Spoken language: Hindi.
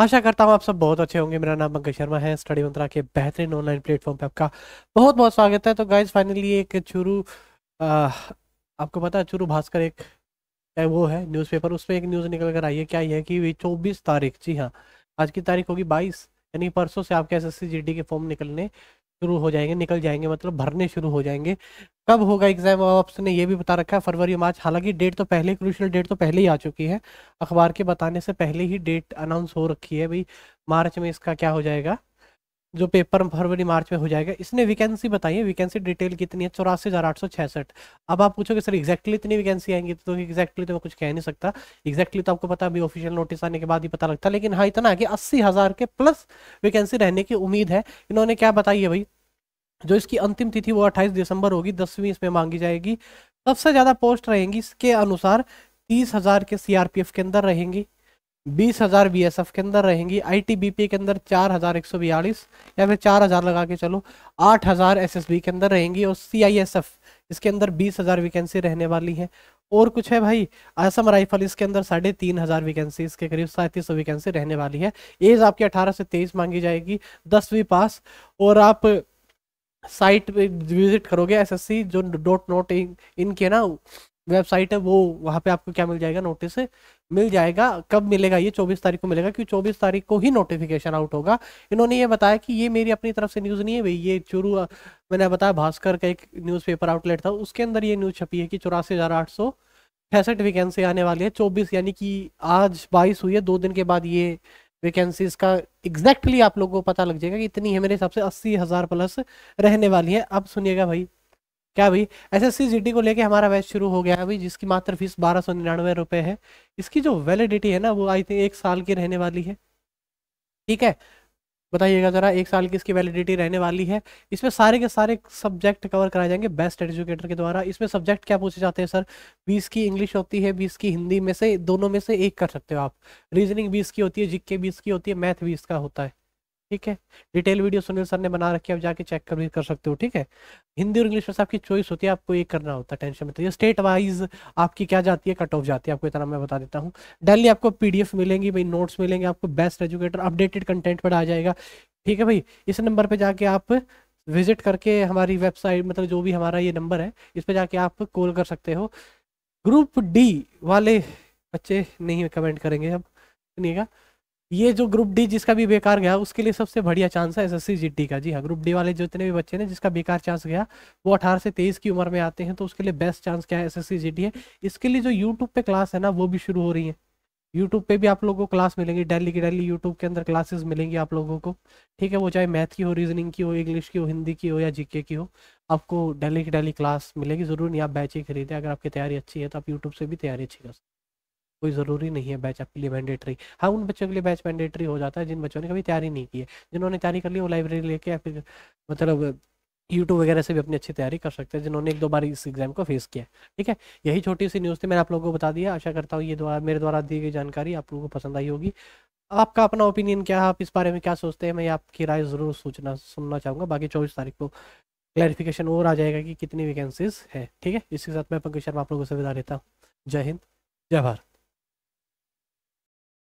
आशा करता हूँ आप सब बहुत अच्छे होंगे मेरा नाम अंकित शर्मा है स्टडी मंत्रा के बेहतरीन ऑनलाइन प्लेटफॉर्म पे आपका बहुत बहुत स्वागत है तो गाइज फाइनली एक चुरू आपको पता है चुरू भास्कर एक वो है न्यूज़पेपर उसमें एक न्यूज़ निकल कर आई है क्या ये है कि चौबीस तारीख जी हाँ आज की तारीख होगी बाईस यानी परसों से आपके एस एस के फॉर्म निकलने शुरू हो जाएंगे निकल जाएंगे मतलब भरने शुरू हो जाएंगे कब होगा एग्जाम ऑप्शन ने ये भी बता रखा है फरवरी मार्च हालांकि डेट तो पहले क्रूशियल डेट तो पहले ही आ चुकी है अखबार के बताने से पहले ही डेट अनाउंस हो रखी है भाई मार्च में इसका क्या हो जाएगा जो पेपर फरवरी मार्च में हो जाएगा इसने वैकेंसी है वैकेंसी डिटेल कितनी है चौरासी हज़ार आठ सौ छियासठ अब आप पूछोगे सर एक्जैक्टली इतनी वैकेंसी आएंगी तो एक्जैक्टली तो मैं कुछ कह नहीं सकता एक्जैक्टली तो आपको पता अभी ऑफिशियल नोटिस आने के बाद ही पता लगता है लेकिन हाँ इतना कि अस्सी हज़ार के प्लस वैकेंसी रहने की उम्मीद है इन्होंने क्या बताई है भाई जो इसकी अंतिम तिथि वो अट्ठाईस दिसंबर होगी दसवीं इसमें मांगी जाएगी सबसे ज़्यादा पोस्ट रहेंगी इसके अनुसार तीस हज़ार के सीआरपीएफ के अंदर रहेंगी बीस हज़ार बी एस एफ के अंदर रहेंगी आई टी बी पी के अंदर चार हज़ार एक सौ बयालीस या फिर चार हज़ार लगा के चलो आठ हज़ार एस एस बी के अंदर रहेंगी और सी आई एस एफ इसके अंदर बीस हज़ार वैकेंसी रहने वाली है और कुछ है भाई असम राइफल इसके अंदर साढ़े तीन हज़ार वैकेंसी इसके करीब सैंतीस सौ वैकेंसी रहने वाली है एज आपकी अठारह से तेईस मांगी जाएगी दसवीं पास और आप साइट विजिट करोगे एस एस सी जो डॉट नोट इन, इनके ना वेबसाइट है वो वहाँ पे आपको क्या मिल जाएगा नोटिस मिल जाएगा कब मिलेगा ये 24 तारीख को मिलेगा क्योंकि 24 तारीख को ही नोटिफिकेशन आउट होगा इन्होंने ये बताया कि ये मेरी अपनी तरफ से न्यूज़ नहीं है भाई ये चुरू मैंने बताया भास्कर का एक न्यूज़पेपर आउटलेट था उसके अंदर ये न्यूज़ छपी है कि चौरासी हज़ार आठ सौ पैंसठ वैकेंसी आने वाली है चौबीस यानी कि आज बाईस हुई है दो दिन के बाद ये वैकेंसीज का एग्जैक्टली आप लोगों को पता लग जाएगा कि इतनी है मेरे हिसाब से अस्सी हज़ार प्लस रहने वाली है अब सुनिएगा भाई क्या भाई एस एस को लेके हमारा बैच शुरू हो गया है अभी जिसकी मात्र फीस बारह सौ निन्यानवे रुपये है इसकी जो वैलिडिटी है ना वो आई थिंक एक साल की रहने वाली है ठीक है बताइएगा ज़रा एक साल की इसकी वैलिडिटी रहने वाली है इसमें सारे के सारे सब्जेक्ट कवर कराए जाएंगे बेस्ट एजुकेटर के द्वारा इसमें सब्जेक्ट क्या पूछे जाते हैं सर बीस की इंग्लिश होती है बीस की हिंदी में से दोनों में से एक कर सकते हो आप रीजनिंग बीस की होती है जिक्के बीस की होती है मैथ बीस का होता है ठीक है डिटेल वीडियो सुनील सर ने बना रखी है आप जाके चेक कर भी कर सकते हो ठीक है हिंदी और इंग्लिश में से आपकी चॉइस होती है आपको ये करना होता है टेंशन में तो ये स्टेट वाइज आपकी क्या जाती है कट ऑफ जाती है आपको इतना मैं बता देता हूँ डेली आपको पीडीएफ मिलेंगी भाई नोट्स मिलेंगे आपको बेस्ट एजुकेटर अपडेटेड कंटेंट पर आ जाएगा ठीक है भाई इस नंबर पर जाके आप विजिट करके हमारी वेबसाइट मतलब जो भी हमारा ये नंबर है इस पर जाके आप कॉल कर सकते हो ग्रुप डी वाले बच्चे नहीं कमेंट करेंगे अब सुनिएगा ये जो ग्रुप डी जिसका भी बेकार गया उसके लिए सबसे बढ़िया चांस है एसएससी जीटी का जी हाँ ग्रुप डी वाले जितने भी बच्चे ने जिसका बेकार चांस गया वो अठारह से तेईस की उम्र में आते हैं तो उसके लिए बेस्ट चांस क्या है एसएससी जीटी है इसके लिए जो यूट्यूब पे क्लास है ना वो भी शुरू हो रही है यूट्यूब पे भी आप लोगों को क्लास मिलेंगी डेली की डेली यूट्यूब के अंदर क्लासेस मिलेंगी आप लोगों को ठीक है वो चाहे मैथ की हो रीजनिंग की हो इंग्लिश की हो हिंदी की हो या जीके की हो आपको डेली की डेली क्लास मिलेगी ज़रूर नहीं आप बैच ही खरीदें अगर आपकी तैयारी अच्छी है तो आप यूट्यूब से भी तैयारी अच्छी कर सकते कोई ज़रूरी नहीं है बैच आपके लिए मैंडेटरी हाँ उन बच्चों के लिए बैच मैंडेटरी हो जाता है जिन बच्चों ने कभी तैयारी नहीं की है जिन्होंने तैयारी कर ली वो लाइब्रेरी लेके या फिर मतलब यूट्यूब वगैरह से भी अपनी अच्छी तैयारी कर सकते हैं जिन्होंने एक दो बार इस एग्जाम को फेस किया ठीक है यही छोटी सी न्यूज़ थी मैंने आप लोगों को बता दिया आशा करता हूँ ये द्वारा मेरे द्वारा दी गई जानकारी आप लोगों को पसंद आई होगी आपका अपना ओपिनियन क्या है आप इस बारे में क्या सोचते हैं मैं आपकी राय ज़रूर सोचना सुनना चाहूँगा बाकी चौबीस तारीख को क्लैरिफिकेशन और आ जाएगा कि कितनी वैकेंसीज है ठीक है इसके साथ मैं पंकज शर्मा आप लोगों से विदा लेता हूँ जय हिंद जय भारत